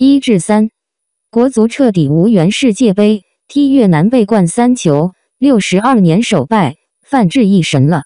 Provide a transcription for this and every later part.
一至三，国足彻底无缘世界杯，踢越南被灌三球，六十二年首败，范志毅神了。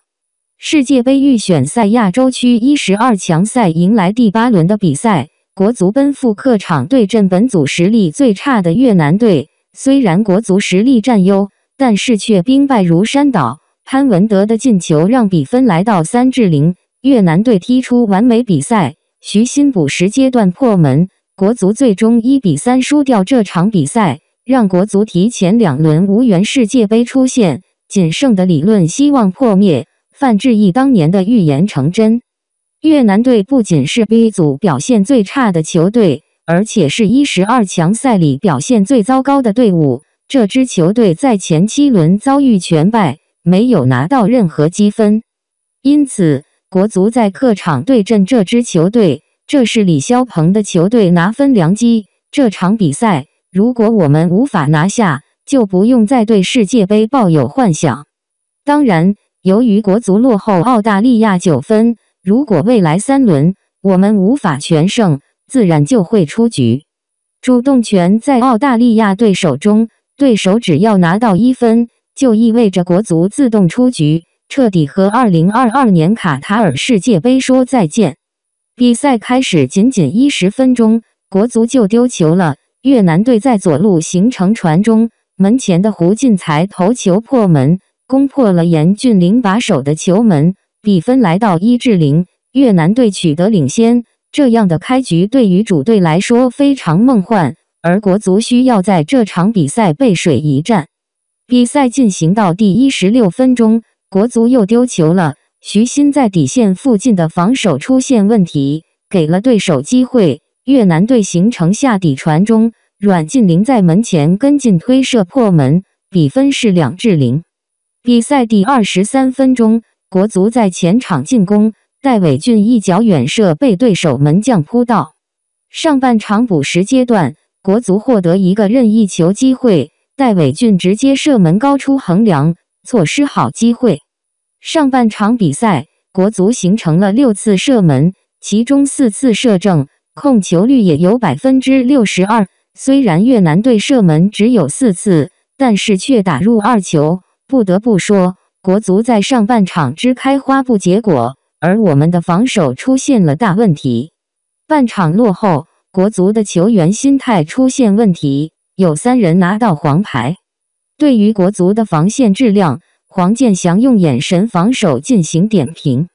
世界杯预选赛亚洲区一十二强赛迎来第八轮的比赛，国足奔赴客场对阵本组实力最差的越南队。虽然国足实力占优，但是却兵败如山倒。潘文德的进球让比分来到三至零，越南队踢出完美比赛，徐新补时阶段破门。国足最终一比三输掉这场比赛，让国足提前两轮无缘世界杯出线，仅剩的理论希望破灭。范志毅当年的预言成真。越南队不仅是 B 组表现最差的球队，而且是12强赛里表现最糟糕的队伍。这支球队在前七轮遭遇全败，没有拿到任何积分。因此，国足在客场对阵这支球队。这是李霄鹏的球队拿分良机。这场比赛，如果我们无法拿下，就不用再对世界杯抱有幻想。当然，由于国足落后澳大利亚九分，如果未来三轮我们无法全胜，自然就会出局。主动权在澳大利亚队手中，对手只要拿到一分，就意味着国足自动出局，彻底和2022年卡塔尔世界杯说再见。比赛开始仅仅一十分钟，国足就丢球了。越南队在左路形成传中，门前的胡进才头球破门，攻破了严俊凌把守的球门，比分来到一至零，越南队取得领先。这样的开局对于主队来说非常梦幻，而国足需要在这场比赛背水一战。比赛进行到第一十六分钟，国足又丢球了。徐新在底线附近的防守出现问题，给了对手机会。越南队形成下底传中，阮晋林在门前跟进推射破门，比分是两至零。比赛第二十三分钟，国足在前场进攻，戴伟俊一脚远射被对手门将扑到。上半场补时阶段，国足获得一个任意球机会，戴伟俊直接射门高出横梁，错失好机会。上半场比赛，国足形成了六次射门，其中四次射正，控球率也有百分之六十二。虽然越南队射门只有四次，但是却打入二球。不得不说，国足在上半场只开花不结果，而我们的防守出现了大问题。半场落后，国足的球员心态出现问题，有三人拿到黄牌。对于国足的防线质量。黄健翔用眼神防守进行点评。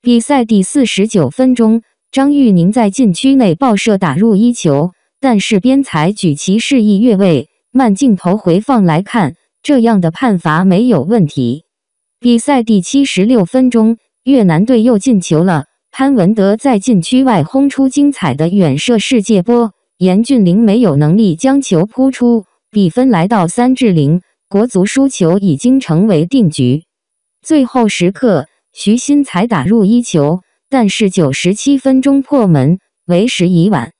比赛第四十九分钟，张玉宁在禁区内爆射打入一球，但是边裁举旗示意越位。慢镜头回放来看，这样的判罚没有问题。比赛第七十六分钟，越南队又进球了，潘文德在禁区外轰出精彩的远射世界波，严俊凌没有能力将球扑出，比分来到三至零。国足输球已经成为定局，最后时刻徐新才打入一球，但是九十七分钟破门为时已晚。